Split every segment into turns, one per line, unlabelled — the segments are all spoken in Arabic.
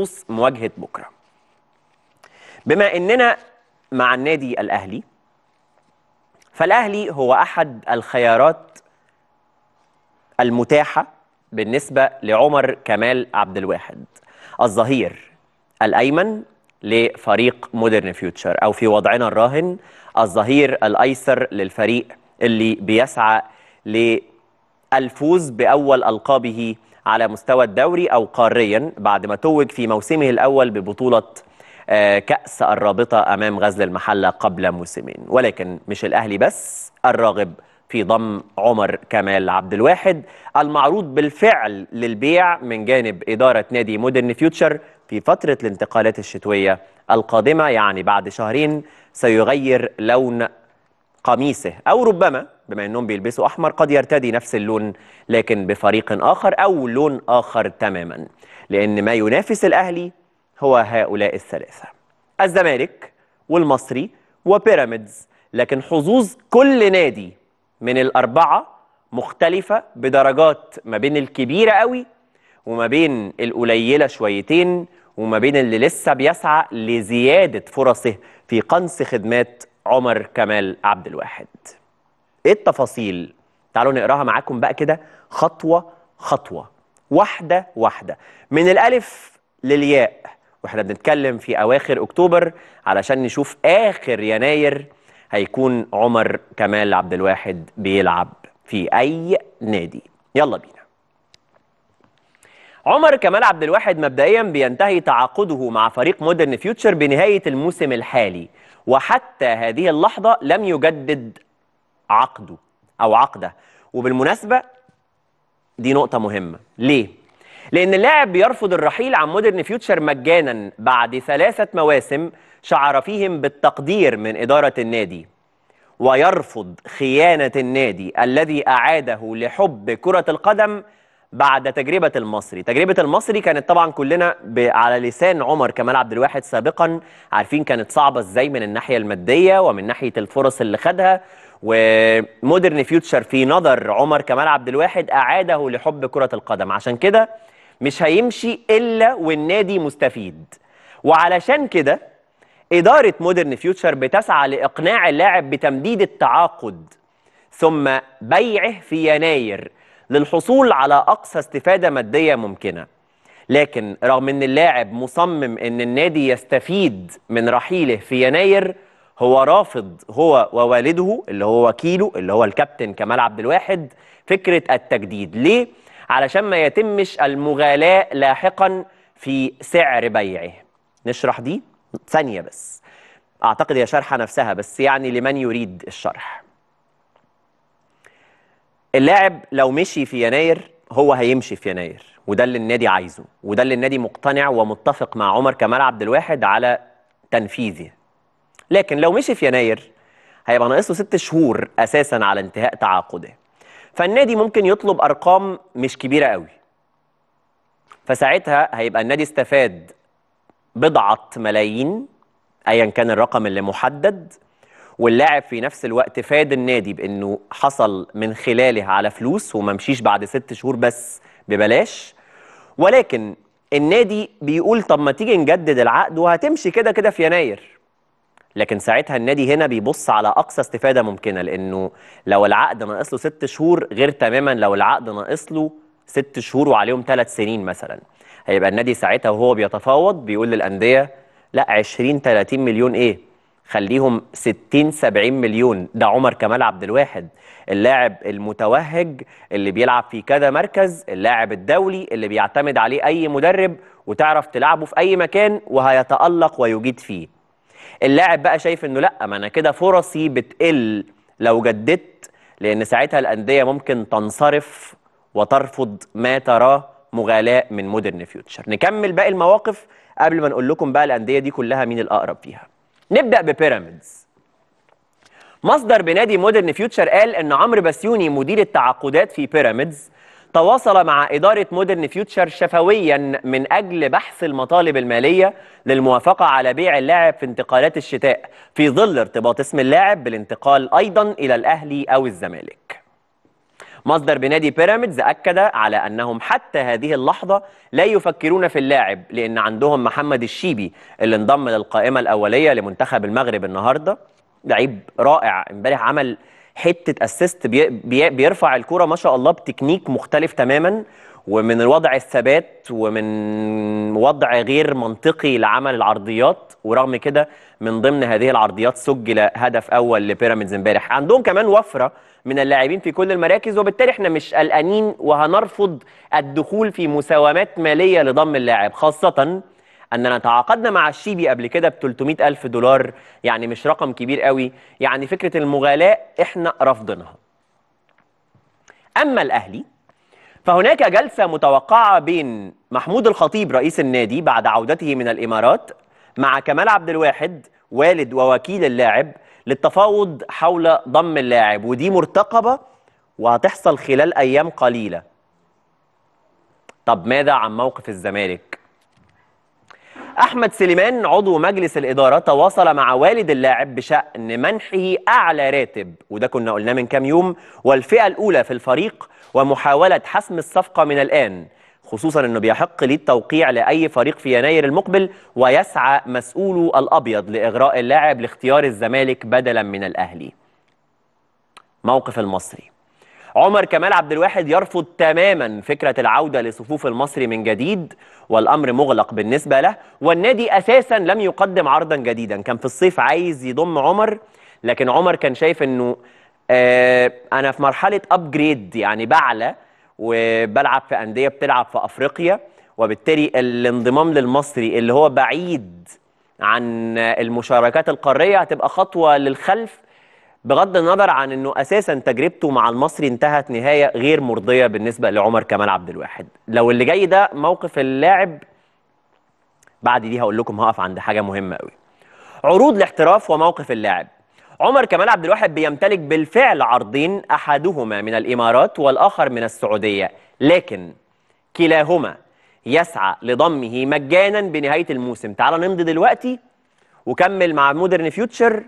بخصوص مواجهه بكره بما اننا مع النادي الاهلي فالاهلي هو احد الخيارات المتاحه بالنسبه لعمر كمال عبد الواحد الظهير الايمن لفريق مودرن فيوتشر او في وضعنا الراهن الظهير الايسر للفريق اللي بيسعى للفوز باول القابه على مستوى الدوري أو قاريا بعد ما توج في موسمه الأول ببطولة آه، كأس الرابطة أمام غزل المحلة قبل موسمين ولكن مش الأهلي بس الراغب في ضم عمر كمال عبد الواحد المعروض بالفعل للبيع من جانب إدارة نادي مودرن فيوتشر في فترة الانتقالات الشتوية القادمة يعني بعد شهرين سيغير لون قميصه أو ربما بما انهم بيلبسوا احمر قد يرتدي نفس اللون لكن بفريق اخر او لون اخر تماما لان ما ينافس الاهلي هو هؤلاء الثلاثه الزمالك والمصري وبيراميدز لكن حظوظ كل نادي من الاربعه مختلفه بدرجات ما بين الكبيره قوي وما بين القليله شويتين وما بين اللي لسه بيسعى لزياده فرصه في قنص خدمات عمر كمال عبد الواحد ايه التفاصيل تعالوا نقراها معاكم بقى كده خطوه خطوه واحده واحده من الالف للياء واحنا بنتكلم في اواخر اكتوبر علشان نشوف اخر يناير هيكون عمر كمال عبد الواحد بيلعب في اي نادي يلا بينا عمر كمال عبد الواحد مبدئيا بينتهي تعاقده مع فريق مودرن فيوتشر بنهايه الموسم الحالي وحتى هذه اللحظه لم يجدد عقده او عقده وبالمناسبه دي نقطه مهمه ليه لان اللاعب بيرفض الرحيل عن مودرن فيوتشر مجانا بعد ثلاثه مواسم شعر فيهم بالتقدير من اداره النادي ويرفض خيانه النادي الذي اعاده لحب كره القدم بعد تجربة المصري تجربة المصري كانت طبعا كلنا ب... على لسان عمر كمال عبد الواحد سابقا عارفين كانت صعبة ازاي من الناحية المادية ومن ناحية الفرص اللي خدها ومودرن فيوتشر في نظر عمر كمال عبد الواحد اعاده لحب كره القدم عشان كده مش هيمشي الا والنادي مستفيد وعلشان كده اداره مودرن فيوتشر بتسعى لاقناع اللاعب بتمديد التعاقد ثم بيعه في يناير للحصول على اقصى استفاده ماديه ممكنه لكن رغم ان اللاعب مصمم ان النادي يستفيد من رحيله في يناير هو رافض هو ووالده اللي هو وكيله اللي هو الكابتن كمال عبد الواحد فكره التجديد ليه علشان ما يتمش المغالاه لاحقا في سعر بيعه نشرح دي ثانيه بس اعتقد هي شارحه نفسها بس يعني لمن يريد الشرح اللاعب لو مشي في يناير هو هيمشي في يناير وده اللي النادي عايزه وده اللي النادي مقتنع ومتفق مع عمر كمال عبد الواحد على تنفيذه لكن لو مشي في يناير هيبقى ناقصه ست شهور اساسا على انتهاء تعاقده فالنادي ممكن يطلب ارقام مش كبيره قوي فساعتها هيبقى النادي استفاد بضعه ملايين ايا كان الرقم اللي محدد واللاعب في نفس الوقت فاد النادي بانه حصل من خلاله على فلوس وما مشيش بعد ست شهور بس ببلاش ولكن النادي بيقول طب ما تيجي نجدد العقد وهتمشي كده كده في يناير لكن ساعتها النادي هنا بيبص على اقصى استفاده ممكنه لانه لو العقد ناقص له ست شهور غير تماما لو العقد ناقص له ست شهور وعليهم ثلاث سنين مثلا هيبقى النادي ساعتها وهو بيتفاوض بيقول للانديه لا 20 30 مليون ايه خليهم 60 70 مليون ده عمر كمال عبد الواحد اللاعب المتوهج اللي بيلعب في كذا مركز اللاعب الدولي اللي بيعتمد عليه اي مدرب وتعرف تلعبه في اي مكان وهيتالق ويجيد فيه اللاعب بقى شايف انه لا ما انا كده فرصي بتقل لو جددت لان ساعتها الانديه ممكن تنصرف وترفض ما تراه مغالاه من مودرن فيوتشر نكمل باقي المواقف قبل ما نقول لكم بقى الانديه دي كلها مين الاقرب فيها نبدا ببيراميدز مصدر بنادي مودرن فيوتشر قال ان عمرو بسيوني مدير التعاقدات في بيراميدز تواصل مع إدارة مودرن فيوتشر شفويا من أجل بحث المطالب المالية للموافقة على بيع اللاعب في انتقالات الشتاء في ظل ارتباط اسم اللاعب بالانتقال أيضا إلى الأهلي أو الزمالك مصدر بنادي بيراميدز أكد على أنهم حتى هذه اللحظة لا يفكرون في اللاعب لأن عندهم محمد الشيبي اللي انضم للقائمة الأولية لمنتخب المغرب النهاردة لعيب رائع امبارح عمل حته اسيست بي بي بيرفع الكوره ما شاء الله بتكنيك مختلف تماما ومن الوضع الثبات ومن وضع غير منطقي لعمل العرضيات ورغم كده من ضمن هذه العرضيات سجل هدف اول لبيراميدز امبارح عندهم كمان وفره من اللاعبين في كل المراكز وبالتالي احنا مش قلقانين وهنرفض الدخول في مساومات ماليه لضم اللاعب خاصه اننا تعاقدنا مع الشيبي قبل كده ب 300 الف دولار يعني مش رقم كبير قوي يعني فكره المغالاه احنا رافضينها اما الاهلي فهناك جلسه متوقعه بين محمود الخطيب رئيس النادي بعد عودته من الامارات مع كمال عبد الواحد والد ووكيل اللاعب للتفاوض حول ضم اللاعب ودي مرتقبه وهتحصل خلال ايام قليله طب ماذا عن موقف الزمالك أحمد سليمان عضو مجلس الإدارة تواصل مع والد اللاعب بشأن منحه أعلى راتب وده كنا قلناه من كام يوم والفئة الأولى في الفريق ومحاولة حسم الصفقة من الآن خصوصا أنه بيحق ليه التوقيع لأي فريق في يناير المقبل ويسعى مسؤول الأبيض لإغراء اللاعب لاختيار الزمالك بدلا من الأهلي موقف المصري عمر كمال عبد الواحد يرفض تماما فكرة العودة لصفوف المصري من جديد والأمر مغلق بالنسبة له والنادي أساسا لم يقدم عرضا جديدا كان في الصيف عايز يضم عمر لكن عمر كان شايف أنه آه أنا في مرحلة أبجريد يعني بعلى وبلعب في أندية بتلعب في أفريقيا وبالتالي الانضمام للمصري اللي هو بعيد عن المشاركات القارية هتبقى خطوة للخلف بغض النظر عن انه اساسا تجربته مع المصري انتهت نهايه غير مرضيه بالنسبه لعمر كمال عبد الواحد لو اللي جاي ده موقف اللاعب بعد دي هقول لكم هقف عند حاجه مهمه قوي عروض الاحتراف وموقف اللاعب عمر كمال عبد الواحد بيمتلك بالفعل عرضين احدهما من الامارات والاخر من السعوديه لكن كلاهما يسعى لضمه مجانا بنهايه الموسم تعال نمضي دلوقتي وكمل مع مودرن فيوتشر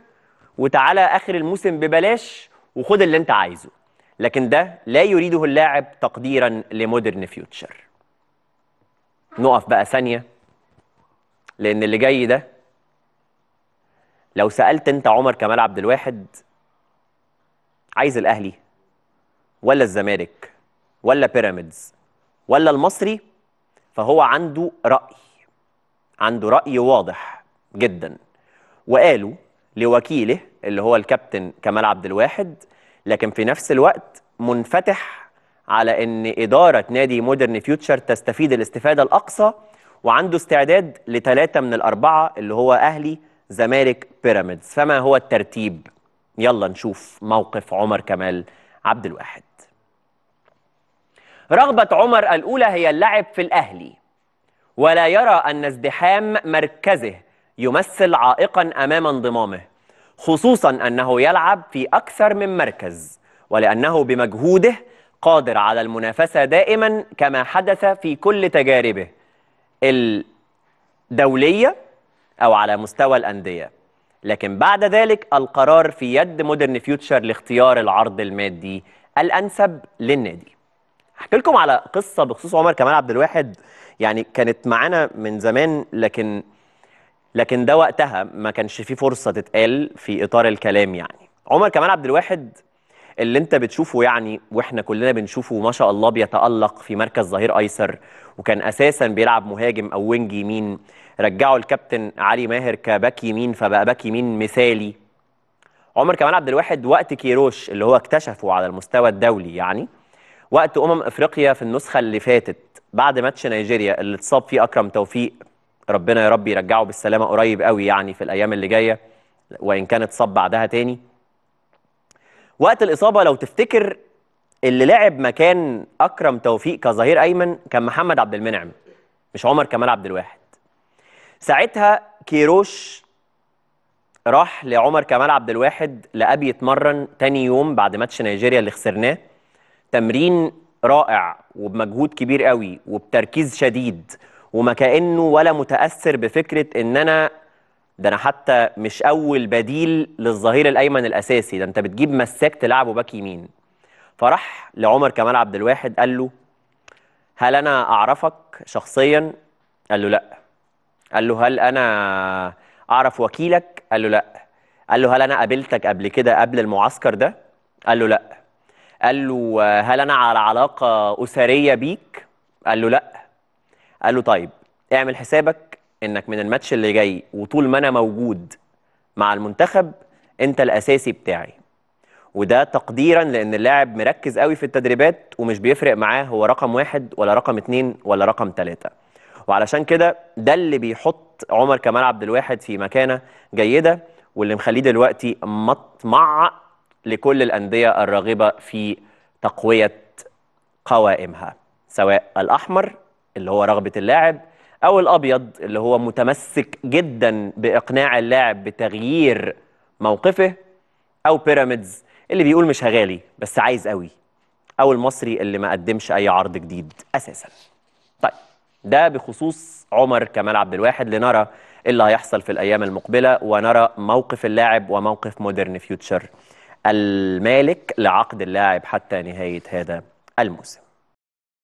وتعالى اخر الموسم ببلاش وخد اللي انت عايزه لكن ده لا يريده اللاعب تقديرا لمودرن فيوتشر نقف بقى ثانيه لان اللي جاي ده لو سالت انت عمر كمال عبد الواحد عايز الاهلي ولا الزمالك ولا بيراميدز ولا المصري فهو عنده راي عنده راي واضح جدا وقالوا لوكيله اللي هو الكابتن كمال عبد الواحد لكن في نفس الوقت منفتح على ان اداره نادي مودرن فيوتشر تستفيد الاستفاده الاقصى وعنده استعداد لثلاثه من الاربعه اللي هو اهلي زمالك بيراميدز فما هو الترتيب يلا نشوف موقف عمر كمال عبد الواحد رغبة عمر الأولى هي اللعب في الأهلي ولا يرى أن ازدحام مركزه يمثل عائقا أمام انضمامه خصوصا أنه يلعب في أكثر من مركز ولأنه بمجهوده قادر على المنافسة دائما كما حدث في كل تجاربه الدولية أو على مستوى الأندية لكن بعد ذلك القرار في يد مودرن فيوتشر لاختيار العرض المادي الأنسب للنادي احكي لكم على قصة بخصوص عمر كمال عبد الواحد يعني كانت معانا من زمان لكن لكن ده وقتها ما كانش فيه فرصه تتقال في اطار الكلام يعني عمر كمال عبد الواحد اللي انت بتشوفه يعني واحنا كلنا بنشوفه ما شاء الله بيتالق في مركز ظهير ايسر وكان اساسا بيلعب مهاجم او وينج يمين رجعه الكابتن علي ماهر كباك يمين فبقى باك يمين مثالي عمر كمال عبد الواحد وقت كيروش اللي هو اكتشفه على المستوى الدولي يعني وقت امم افريقيا في النسخه اللي فاتت بعد ماتش نيجيريا اللي اتصاب فيه اكرم توفيق ربنا يا رب يرجعه بالسلامه قريب قوي يعني في الايام اللي جايه وان كانت صب بعدها تاني وقت الاصابه لو تفتكر اللي لعب مكان اكرم توفيق كظهير ايمن كان محمد عبد المنعم مش عمر كمال عبد الواحد ساعتها كيروش راح لعمر كمال عبد الواحد لأبي يتمرن تاني يوم بعد ماتش نيجيريا اللي خسرناه تمرين رائع وبمجهود كبير قوي وبتركيز شديد وما كانه ولا متاثر بفكره ان انا ده انا حتى مش اول بديل للظهير الايمن الاساسي ده انت بتجيب مساك تلعبه باك يمين فراح لعمر كمال عبد الواحد قال له هل انا اعرفك شخصيا قال له لا قال له هل انا اعرف وكيلك قال له لا قال له هل انا قابلتك قبل كده قبل المعسكر ده قال له لا قال له هل انا على علاقه اسريه بيك قال له لا قال له طيب اعمل حسابك انك من الماتش اللي جاي وطول ما انا موجود مع المنتخب انت الاساسي بتاعي وده تقديرا لان اللاعب مركز قوي في التدريبات ومش بيفرق معاه هو رقم واحد ولا رقم اتنين ولا رقم تلاته وعلشان كده ده اللي بيحط عمر كمال عبد الواحد في مكانه جيده واللي مخليه دلوقتي مطمع لكل الانديه الراغبه في تقويه قوائمها سواء الاحمر اللي هو رغبه اللاعب او الابيض اللي هو متمسك جدا باقناع اللاعب بتغيير موقفه او بيراميدز اللي بيقول مش هغالي بس عايز قوي او المصري اللي ما قدمش اي عرض جديد اساسا طيب ده بخصوص عمر كمال عبد الواحد لنرى إيه اللي هيحصل في الايام المقبله ونرى موقف اللاعب وموقف مودرن فيوتشر المالك لعقد اللاعب حتى نهايه هذا الموسم